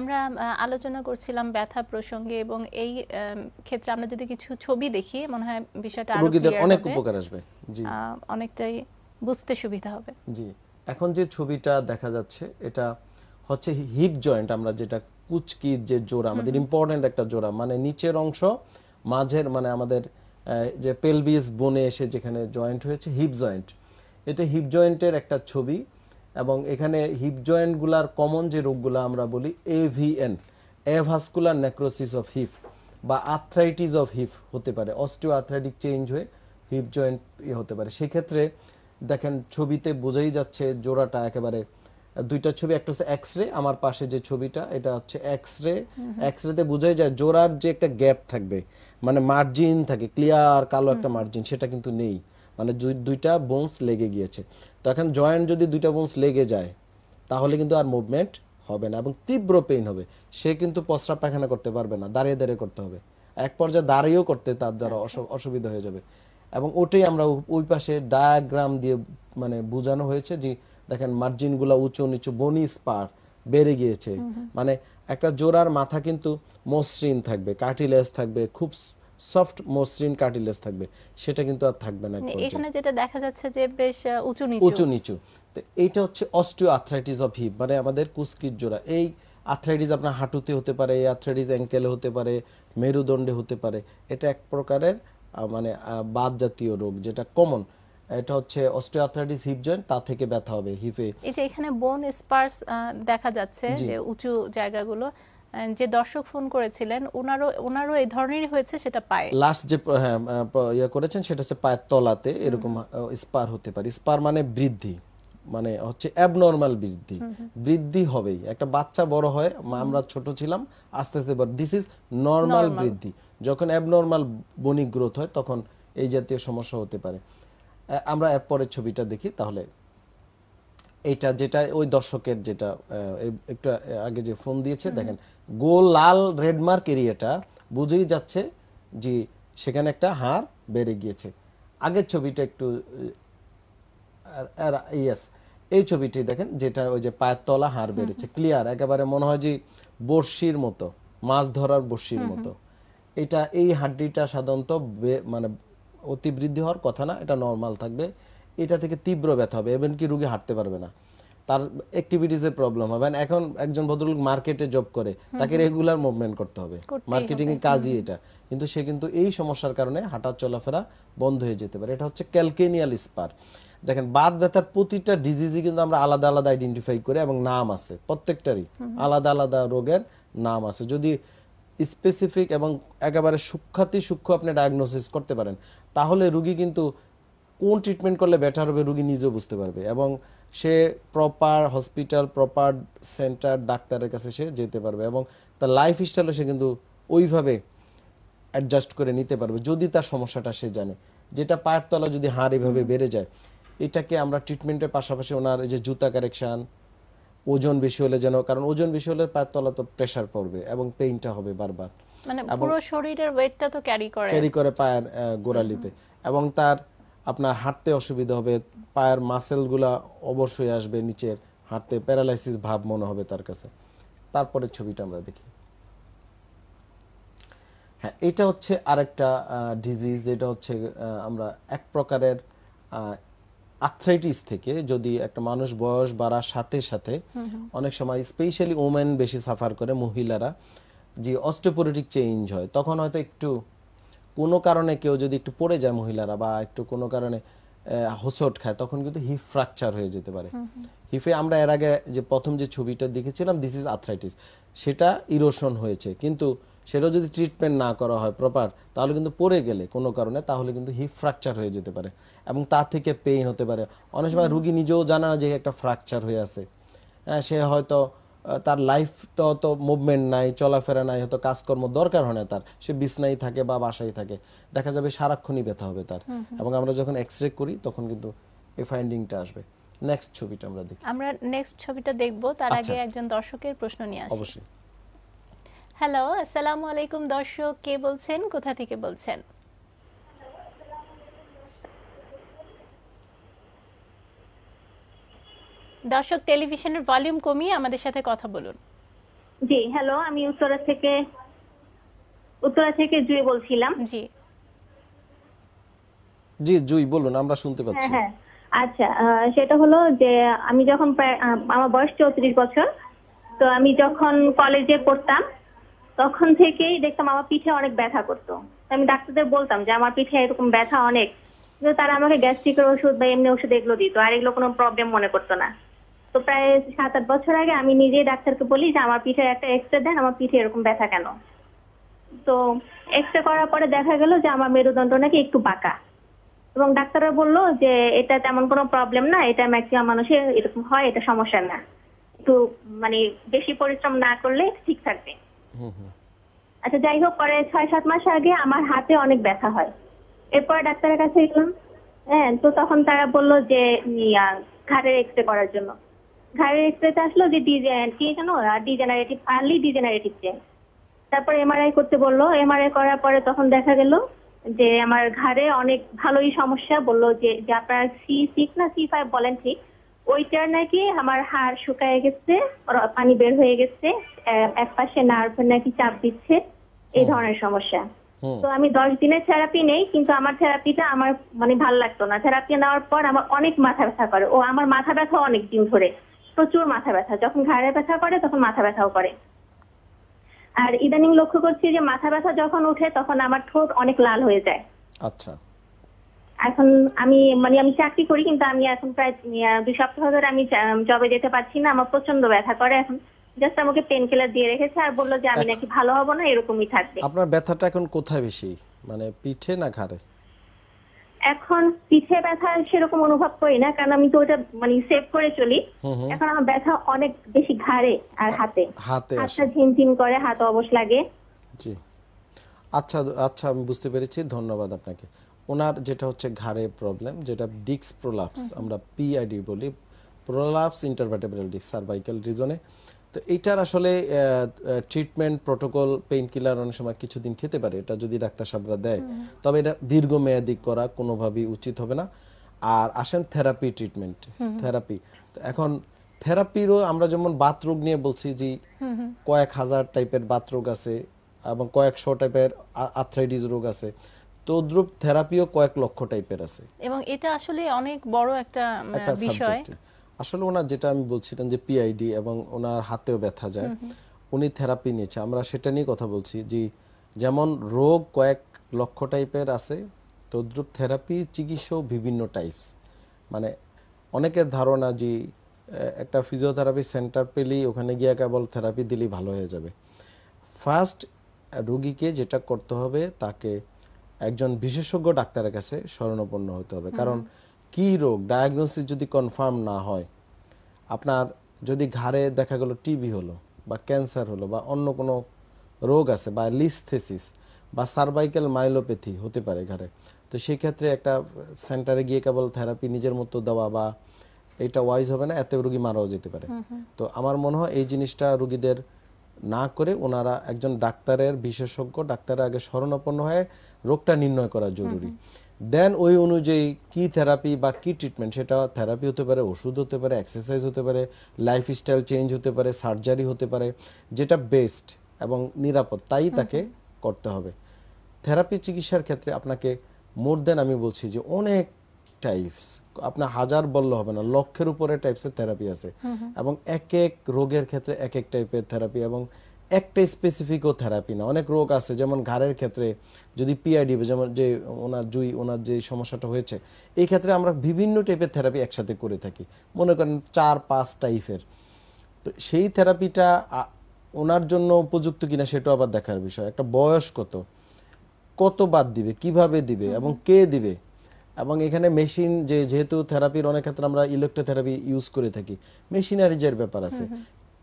আমরা আলোচনা করছিলাম ব্যথা প্রসঙ্গে এবং এই ক্ষেত্রে আমরা যদি কিছু ছবি দেখি মনে হয় বিষয়টা আরো রোগীদের অনেক উপকার আসবে জি অনেকটাই বুঝতে সুবিধা হবে জি এখন যে ছবিটা দেখা যাচ্ছে এটা হচ্ছে হিপ জয়েন্ট আমরা যেটা কুচকি যে জোড়া আমাদের ইম্পর্টেন্ট একটা জোড়া মানে নিচের অংশ মাঝের মানে আমাদের যে পেলভিস বনে এসে যেখানে জয়েন্ট হয়েছে হিপ জয়েন্ট এটা হিপ জয়েন্টের একটা ছবি এবং এখানে হিপ জয়েন্টগুলার কমন যে রোগগুলো আমরা বলি AVN avascular necrosis of hip বা আর্থ্রাইটিস অফ হিপ হতে পারে অস্টিও আর্থ্রাইটিক চেঞ্জ হয়ে হিপ জয়েন্ট ইয়ে হতে পারে সেক্ষেত্রে দেখেন ছবিতে বোঝাই যাচ্ছে জোড়াটা একেবারে দুইটা ছবি একটা হচ্ছে এক্স রে আমার পাশে যে ছবিটা এটা হচ্ছে এক্স রে এক্স রেতে বোঝাই যায় জোড়ার যে একটা গ্যাপ থাকবে মানে মার্জিন থাকে ক্লিয়ার কালো একটা মার্জিন সেটা কিন্তু নেই মানে দুইটা বোনস লেগে গিয়েছে তখন জয়েন্ট যদি দুইটা বোনস লেগে যায় তাহলে কিন্তু আর মুভমেন্ট হবে না এবং তীব্র পেইন হবে সে কিন্তু প্রস্রাব পায়খানা করতে পারবে না দাঁড়িয়ে দাঁড়িয়ে করতে হবে এক পর্যায়ে দাঁড়িয়েও করতে তার দ্বারা আচ্ছা। অসুবিধা হয়ে যাবে এবং ওটাই আমরা ওই পাশে ডায়াগ্রাম দিয়ে মানে বোঝানো হয়েছে যে দেখেন মার্জিনগুলো উঁচু নিচু বনি স্পার বেড়ে গিয়েছে মানে একটা জোড়ার মাথা কিন্তু মসৃণ থাকবে কার্টিলেজ থাকবে খুব সফট মসৃণ কার্টিলেজ থাকবে সেটা কিন্তু আর থাকবে না মানে এখানে যেটা দেখা যাচ্ছে যে বেশ উঁচু নিচু উঁচু নিচু তো এইটা হচ্ছে অস্টিও আর্থ্রাইটিস অফ হিপ মানে আমাদের কুস্কির জোড়া এই আর্থ্রাইটিস আপনার হাঁটুতে হতে পারে আর্থ্রাইটিস অ্যাঙ্কেলে হতে পারে মেরুদণ্ডে হতে পারে এটা এক প্রকারের মানে বাদ জাতীয় রোগ যেটা কমন এটা হচ্ছে অস্টিওআর্থ্রাইটিস হিপ জয়েন্ট তা থেকে ব্যথা হবে হিপে এই যে এখানে বোন স্পার্স দেখা যাচ্ছে যে উঁচু জায়গাগুলো যে দর্শক ফোন করেছিলেন ওনারও ওনারও এই ধরনেরই হয়েছে সেটা পায় লাস্ট যে হ্যাঁ, ইয়ে করেছেন সেটা হচ্ছে পায়ের তলাতে এরকম স্পার হতে পারে স্পার মানে বৃদ্ধি মানে হচ্ছে অ্যাবনর্মাল বৃদ্ধি বৃদ্ধি হবেই একটা বাচ্চা বড় হয় আমরা ছোট ছিলাম আস্তে আস্তে বড় দিস ইজ নর্মাল বৃদ্ধি যখন অ্যাবনর্মাল বণিক গ্রোথ হয় তখন এই জাতীয় সমস্যা হতে পারে আমরা এরপরের ছবিটা দেখি তাহলে এটা যেটা ওই দর্শকের যেটা একটু আগে যে ফোন দিয়েছে দেখেন গোল লাল রেড মার্ক এরিয়াটা বুঝেই যাচ্ছে যে সেখানে একটা হার বেড়ে গিয়েছে আগের ছবিটা একটু ইয়েস এই ছবিটি দেখেন যেটা ওই যে পায়ের তলা হার বেড়েছে ক্লিয়ার একেবারে মনে হয় যে বর্ষির মতো মাছ ধরার বর্ষির মতো এটা এই হাড্ডিটা সাধারণত মানে অতিবৃদ্ধি হওয়ার কথা না এটা নর্মাল থাকবে এটা থেকে তীব্র ব্যথা হবে এমনকি রুগী হাঁটতে পারবে না তার অ্যাক্টিভিটিসের প্রবলেম হবে এখন একজন ভদ্রলোক মার্কেটে জব করে তাকে রেগুলার মুভমেন্ট করতে হবে মার্কেটিং এর কাজই এটা কিন্তু সে কিন্তু এই সমস্যার কারণে হাঁটা চলাফেরা বন্ধ হয়ে যেতে পারে এটা হচ্ছে ক্যালকেনিয়াল স্পার দেখেন বাত ব্যথার প্রতিটা ডিজিজই কিন্তু আমরা আলাদা আলাদা আইডেন্টিফাই করে এবং নাম আছে প্রত্যেকটারই আলাদা আলাদা রোগের নাম আছে যদি স্পেসিফিক এবং একেবারে সূক্ষাতি সূক্ষ্ম আপনি ডায়াগনোসিস করতে পারেন তাহলে রুগী কিন্তু কোন ট্রিটমেন্ট করলে বেটার হবে রুগী নিজেও বুঝতে পারবে এবং সে প্রপার হসপিটাল প্রপার সেন্টার ডাক্তারের কাছে সে যেতে পারবে এবং তার লাইফ স্টাইলও সে কিন্তু ওইভাবে অ্যাডজাস্ট করে নিতে পারবে যদি তার সমস্যাটা সে জানে যেটা পায়ের তলা যদি হাড় এভাবে বেড়ে যায় এটাকে আমরা ট্রিটমেন্টের পাশাপাশি ওনার এই যে জুতা কারেকশান ওজন বেশি হলে যেন কারণ ওজন বেশি হলে পায়ের তলা তো প্রেশার পড়বে এবং পেইনটা হবে বারবার মানে পুরো শরীরের ওয়েটটা তো ক্যারি করে ক্যারি করে পায়ের গোড়ালিতে এবং তার আপনার হাঁটতে অসুবিধা হবে পায়ের মাসেলগুলা অবশ্যই আসবে নিচের হাঁটতে প্যারালাইসিস ভাব মনে হবে তার কাছে তারপরে ছবিটা আমরা দেখি হ্যাঁ এটা হচ্ছে আরেকটা ডিজিজ এটা হচ্ছে আমরা এক প্রকারের আর্থ্রাইটিস থেকে যদি একটা মানুষ বয়স বাড়ার সাথে সাথে অনেক সময় স্পেশালি ওমেন বেশি সাফার করে মহিলারা যে অস্টোপোরেটিক চেঞ্জ হয় তখন হয়তো একটু কোনো কারণে কেউ যদি একটু পড়ে যায় মহিলারা বা একটু কোনো কারণে হোসট খায় তখন কিন্তু হিপ ফ্র্যাকচার হয়ে যেতে পারে হিপে আমরা এর আগে যে প্রথম যে ছবিটা দেখেছিলাম দিস ইজ আর্থ্রাইটিস সেটা ইরোশন হয়েছে কিন্তু সেটা যদি ট্রিটমেন্ট না করা হয় প্রপার তাহলে কিন্তু পড়ে গেলে কোনো কারণে তাহলে কিন্তু হিপ ফ্র্যাকচার হয়ে যেতে পারে এবং তার থেকে পেইন হতে পারে অনেক সময় রুগী নিজেও জানা যে একটা ফ্র্যাকচার হয়ে আছে হ্যাঁ সে হয়তো তার লাইফটা তো মুভমেন্ট নাই চলাফেরা নাই হয়তো কাজকর্ম দরকার হয় না তার সে বিছনাই থাকে বা বাসায় থাকে দেখা যাবে সারাক্ষণই ব্যথা হবে তার এবং আমরা যখন এক্সরে করি তখন কিন্তু এই ফাইন্ডিংটা আসবে নেক্সট ছবিটা আমরা দেখি আমরা নেক্সট ছবিটা দেখব তার আচ্ছা। আগে একজন দর্শকের প্রশ্ন নিয়ে আসি অবশ্যই হ্যালো আসসালামু আলাইকুম দর্শক কে বলছেন কোথা থেকে বলছেন দর্শক টেলিভিশনের ভলিউম কমিয়ে আমাদের সাথে কথা বলুন জি হ্যালো আমি উত্তরা থেকে উত্তরা থেকে জুই বলছিলাম জি জি জুই বলুন আমরা শুনতে পাচ্ছি হ্যাঁ, হ্যাঁ আচ্ছা সেটা হলো যে আমি যখন আমার বয়স চৌত্রিশ বছর তো আমি যখন কলেজে পড়তাম তখন থেকেই দেখতাম আমার পিঠে অনেক ব্যথা করতো আমি ডাক্তারদের বলতাম যে আমার পিঠে এরকম ব্যথা অনেক তারা আমাকে গ্যাস্ট্রিকের ওষুধ বা এমনি ওষুধ এগুলো দিত আর এগুলো কোনো প্রবলেম মনে করতো না তো প্রায় সাত আট বছর আগে আমি নিজেই ডাক্তারকে বলি যে আমার পিঠে একটা এক্সরে দেন আমার পিঠে এরকম ব্যথা কেন তো এক্সরে করার পরে দেখা গেল যে আমার মেরুদণ্ড নাকি একটু বাঁকা এবং ডাক্তাররা বললো যে এটা তেমন কোনো প্রবলেম না এটা ম্যাক্সিমাম মানুষের এরকম হয় এটা সমস্যা না একটু মানে বেশি পরিশ্রম না করলে ঠিক থাকবে আচ্ছা যাই হোক পরে ছয় সাত মাস আগে আমার হাতে অনেক ব্যথা হয় এরপর ডাক্তারের কাছে গেলাম হ্যাঁ তো তখন তারা বললো যে ঘাটের এক্সরে করার জন্য ঘাড়ের এক্সরেতে আসলো যে কি কেন ডিজেনারেটিভ আর্লি ডিজেনারেটিভ চেন তারপর এমআরআই করতে বললো এমআরআই করার পরে তখন দেখা গেল যে আমার ঘাড়ে অনেক ভালোই সমস্যা বললো যে আপনার সি সিক্স না সি ফাইভ বলেন ঠিক ওইটার নাকি আমার হাড় শুকায় গেছে পানি বের হয়ে গেছে এক পাশে নার্ভ নাকি চাপ দিচ্ছে এই ধরনের সমস্যা তো আমি দশ দিনের থেরাপি নেই কিন্তু আমার থেরাপিটা আমার মানে ভাল লাগতো না থেরাপি নেওয়ার পর আমার অনেক মাথা ব্যথা করে ও আমার মাথা ব্যথা অনেক দিন ধরে প্রচুর মাথা ব্যথা যখন ঘাড়ে ব্যথা করে তখন মাথা ব্যথাও করে আর ইদানিং লক্ষ্য করছি যে মাথা ব্যথা যখন উঠে তখন আমার ঠোঁট অনেক লাল হয়ে যায় আচ্ছা এখন আমি মানে আমি চাকরি করি কিন্তু আমি এখন প্রায় দুই সপ্তাহ ধরে আমি জবে যেতে পারছি না আমার প্রচন্ড ব্যথা করে এখন জাস্ট আমাকে পেন কিলার দিয়ে রেখেছে আর বললো যে আমি নাকি ভালো হবো না এরকমই থাকবে আপনার ব্যথাটা এখন কোথায় বেশি মানে পিঠে না ঘাড়ে এখন পিঠে ব্যথা সেরকম অনুভব করি না কারণ আমি তো ওটা মানে সেভ করে চলি এখন আমার ব্যথা অনেক বেশি ঘাড়ে আর হাতে হাতে হাতটা ঝিমঝিম করে হাত অবস লাগে জি আচ্ছা আচ্ছা আমি বুঝতে পেরেছি ধন্যবাদ আপনাকে ওনার যেটা হচ্ছে ঘাড়ে প্রবলেম যেটা ডিক্স প্রোলাপস আমরা পিআইডি বলি প্রোলাপস ইন্টারভার্টেব্রাল ডিক্স সার্ভাইকাল রিজনে তো এইটার আসলে ট্রিটমেন্ট প্রোটোকল পেইন কিলার অনেক সময় কিছুদিন খেতে পারে এটা যদি ডাক্তার সাহেবরা দেয় তবে এটা দীর্ঘমেয়াদী করা কোনোভাবেই উচিত হবে না আর আসেন থেরাপি ট্রিটমেন্ট থেরাপি তো এখন থেরাপিরও আমরা যেমন বাতরোগ নিয়ে বলছি যে কয়েক হাজার টাইপের বাতরোগ আছে এবং কয়েকশো টাইপের আর্থ্রাইটিস রোগ আছে তদ্রূপ থেরাপিও কয়েক লক্ষ টাইপের আছে এবং এটা আসলে অনেক বড় একটা বিষয় আসলে ওনার যেটা আমি বলছিলাম যে পিআইডি এবং ওনার হাতেও ব্যথা যায় উনি থেরাপি নিয়েছে আমরা সেটা নিয়ে কথা বলছি যে যেমন রোগ কয়েক লক্ষ টাইপের আছে তদ্রুপ থেরাপি চিকিৎসাও বিভিন্ন টাইপস মানে অনেকের ধারণা যে একটা ফিজিওথেরাপি সেন্টার পেলেই ওখানে গিয়ে কেবল থেরাপি দিলেই ভালো হয়ে যাবে ফার্স্ট রুগীকে যেটা করতে হবে তাকে একজন বিশেষজ্ঞ ডাক্তারের কাছে স্মরণাপন্ন হতে হবে কারণ কি রোগ ডায়াগনোসিস যদি কনফার্ম না হয় আপনার যদি ঘাড়ে দেখা গেলো টিবি হলো বা ক্যান্সার হলো বা অন্য কোনো রোগ আছে বা লিস্থেসিস বা সার্ভাইকাল মাইলোপ্যাথি হতে পারে ঘাড়ে তো সেই ক্ষেত্রে একটা সেন্টারে গিয়ে কেবল থেরাপি নিজের মতো দেওয়া বা এটা ওয়াইজ হবে না এতে রুগী মারাও যেতে পারে তো আমার মনে হয় এই জিনিসটা রুগীদের না করে ওনারা একজন ডাক্তারের বিশেষজ্ঞ ডাক্তারের আগে শরণাপন্ন হয়ে রোগটা নির্ণয় করা জরুরি দেন ওই অনুযায়ী কি থেরাপি বা কি ট্রিটমেন্ট সেটা থেরাপি হতে পারে ওষুধ হতে পারে এক্সারসাইজ হতে পারে লাইফস্টাইল চেঞ্জ হতে পারে সার্জারি হতে পারে যেটা বেস্ট এবং নিরাপদ তাই তাকে করতে হবে থেরাপি চিকিৎসার ক্ষেত্রে আপনাকে মোর দেন আমি বলছি যে অনেক টাইপস আপনার হাজার বললে হবে না লক্ষের উপরে টাইপসের থেরাপি আছে এবং এক এক রোগের ক্ষেত্রে এক এক টাইপের থেরাপি এবং একটা স্পেসিফিকও থেরাপি না অনেক রোগ আছে যেমন ঘাড়ের ক্ষেত্রে যদি পিআইডি যেমন যে ওনার জুই ওনার যে সমস্যাটা হয়েছে এই ক্ষেত্রে আমরা বিভিন্ন টাইপের থেরাপি একসাথে করে থাকি মনে করেন চার পাঁচ টাইপের তো সেই থেরাপিটা ওনার জন্য উপযুক্ত কিনা সেটাও আবার দেখার বিষয় একটা বয়স কত কত বাদ দিবে কিভাবে দিবে এবং কে দিবে এবং এখানে মেশিন যে যেহেতু থেরাপির অনেক ক্ষেত্রে আমরা ইলেকট্রোথেরাপি ইউজ করে থাকি মেশিনারিজের ব্যাপার আছে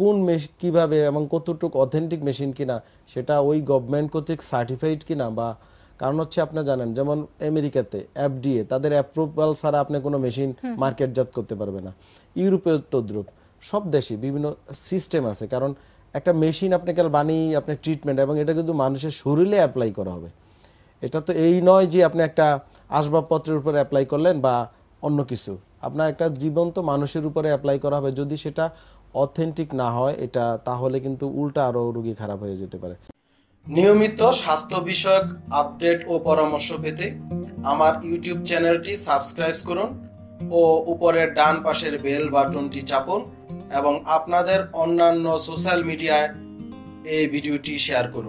কোন মেশ কীভাবে এবং কতটুকু অথেন্টিক মেশিন কিনা সেটা ওই গভর্নমেন্ট কর্তৃক সার্টিফাইড কিনা বা কারণ হচ্ছে আপনি জানেন যেমন আমেরিকাতে এফডিএ তাদের অ্যাপ্রুভাল ছাড়া আপনি কোনো মেশিন মার্কেটজাত করতে পারবে না ইউরোপের তদ্রুপ সব দেশে বিভিন্ন সিস্টেম আছে কারণ একটা মেশিন আপনি আপনাকে বানিয়ে আপনার ট্রিটমেন্ট এবং এটা কিন্তু মানুষের শরীরে অ্যাপ্লাই করা হবে এটা তো এই নয় যে আপনি একটা আসবাবপত্রের উপর অ্যাপ্লাই করলেন বা অন্য কিছু আপনার একটা জীবন্ত মানুষের উপরে অ্যাপ্লাই করা হবে যদি সেটা অথেন্টিক না হয় এটা তাহলে কিন্তু উল্টা আরও রুগী খারাপ হয়ে যেতে পারে নিয়মিত স্বাস্থ্য বিষয়ক আপডেট ও পরামর্শ পেতে আমার ইউটিউব চ্যানেলটি সাবস্ক্রাইব করুন ও উপরের ডান পাশের বেল বাটনটি চাপুন এবং আপনাদের অন্যান্য সোশ্যাল মিডিয়ায় এই ভিডিওটি শেয়ার করুন